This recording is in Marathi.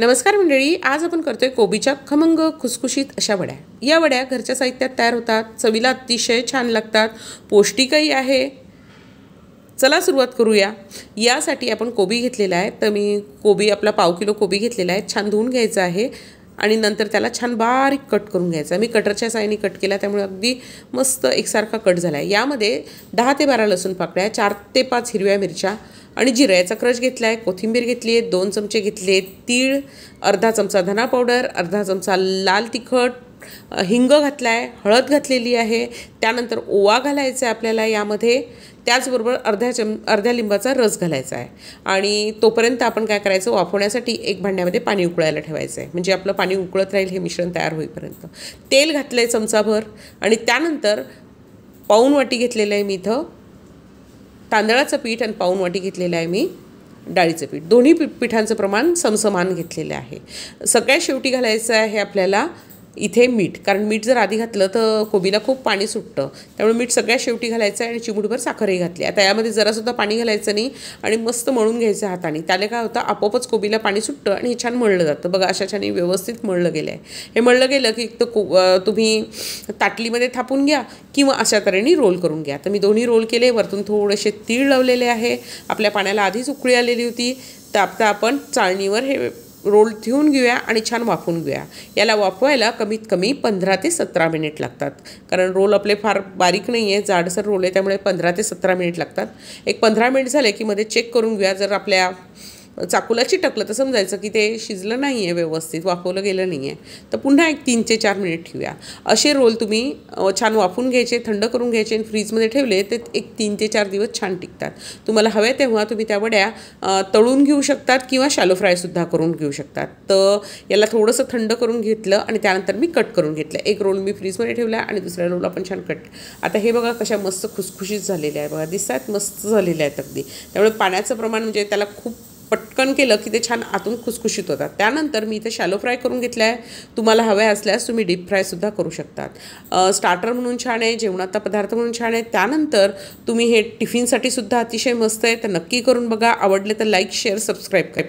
नमस्कार मंडळी आज आपण करतोय कोबीच्या खमंग खुसखुशीत अशा वड्या या वड्या घरच्या साहित्यात तयार होतात चवीला अतिशय छान लागतात पौष्टिकही आहे चला सुरुवात करूया यासाठी आपण कोबी घेतलेला आहे तर मी कोबी आपला पाव किलो कोबी घेतलेला आहे छान धुवून घ्यायचा आहे आणि नंतर त्याला छान बारीक कट करून घ्यायचा मी कटरच्या सायनी कट केला त्यामुळे अगदी मस्त एकसारखा कट झाला आहे यामध्ये दहा ते बारा लसूण पाकळ्या चार ते पाच हिरव्या मिरच्या आणि जिऱ्याचा क्रश घेतला आहे कोथिंबीर घेतली आहे दोन चमचे घेतले तीळ अर्धा चमचा धना पावडर अर्धा चमचा लाल तिखट हिंग घातला आहे हळद घातलेली आहे त्यानंतर ओवा घालायचा आहे आपल्याला यामध्ये त्याचबरोबर अर्ध्या चम अर्ध्या लिंबाचा रस घालायचा आहे आणि तोपर्यंत आपण काय करायचं वाफवण्यासाठी एक भांड्यामध्ये पाणी उकळायला ठेवायचं आहे म्हणजे आपलं पाणी उकळत राहील हे मिश्रण तयार होईपर्यंत तेल घातलं आहे चमचाभर आणि त्यानंतर पाऊण वाटी घेतलेलं आहे मी इथं तांदळाचं पीठ आणि पाऊण वाटी घेतलेलं आहे मी डाळीचं पीठ दोन्ही पी पिठांचं प्रमाण समसमान घेतलेलं आहे सगळ्यात शेवटी घालायचं आहे आपल्याला इथे मीठ कारण मीठ जर आधी घातलं तर कोबीला खूप पाणी सुटतं त्यामुळे मीठ सगळ्या शेवटी घालायचं आहे आणि चिमुटभर साखरही घातली आता यामध्ये जरासुद्धा पाणी घालायचं नाही आणि मस्त मळून घ्यायचं हाताने त्याला काय होतं आपोआपच कोबीला पाणी सुटतं आणि हे छान मळलं जातं बघा अशा छान व्यवस्थित मळलं गेलं आहे हे मळलं गेलं की एक तर को तुम्ही ताटलीमध्ये थापून घ्या किंवा अशा तऱ्हेने रोल करून घ्या तर मी दोन्ही रोल केले वरतून थोडेसे तीळ लावलेले आहे आपल्या पाण्याला आधीच उकळी आलेली होती तर आपण चाळणीवर हे रोल ठेवून घेऊया आणि छान वाफून घेऊया याला वाफवायला कमीत कमी पंधरा ते सतरा मिनिट लागतात कारण रोल आपले फार बारीक नाही आहे जाडसर रोल आहे त्यामुळे पंधरा ते सतरा मिनिट लागतात एक पंधरा मिनिट झाले की मध्ये चेक करून घेऊया जर आपल्या चाकूला टकलं तर समजायचं की ते शिजलं नाही आहे व्यवस्थित वाफवलं गेलं नाही आहे तर पुन्हा एक तीन ते चार मिनिट ठेवूया असे रोल तुम्ही छान वाफून घ्यायचे थंड करून घ्यायचे आणि फ्रीजमध्ये ठेवले तर एक तीन ते चार दिवस छान टिकतात तुम्हाला हवे तेव्हा तुम्ही त्या वड्या तळून घेऊ शकतात किंवा शॅलो फ्रायसुद्धा करून घेऊ शकतात तर याला थोडंसं थंड करून घेतलं आणि त्यानंतर मी कट करून घेतलं एक रोल मी फ्रीजमध्ये ठेवला आणि दुसऱ्या रोल आपण छान कट आता हे बघा कशा मस्त खुसखुशीत झालेल्या आहे बघा दिसतात मस्त झालेल्या आहेत अगदी त्यामुळे पाण्याचं प्रमाण म्हणजे त्याला खूप पटकन केलं की ते छान आतून खुसखुशीत होतात त्यानंतर मी इथे शॅलो फ्राय करून घेतलं आहे तुम्हाला हव्या असल्यास तुम्ही डीप फ्रायसुद्धा करू शकतात स्टार्टर म्हणून छान आहे जेवणाचा पदार्थ म्हणून छान आहे त्यानंतर तुम्ही हे टिफिनसाठी सुद्धा अतिशय मस्त आहे तर नक्की करून बघा आवडले तर लाईक शेअर सबस्क्राईब करा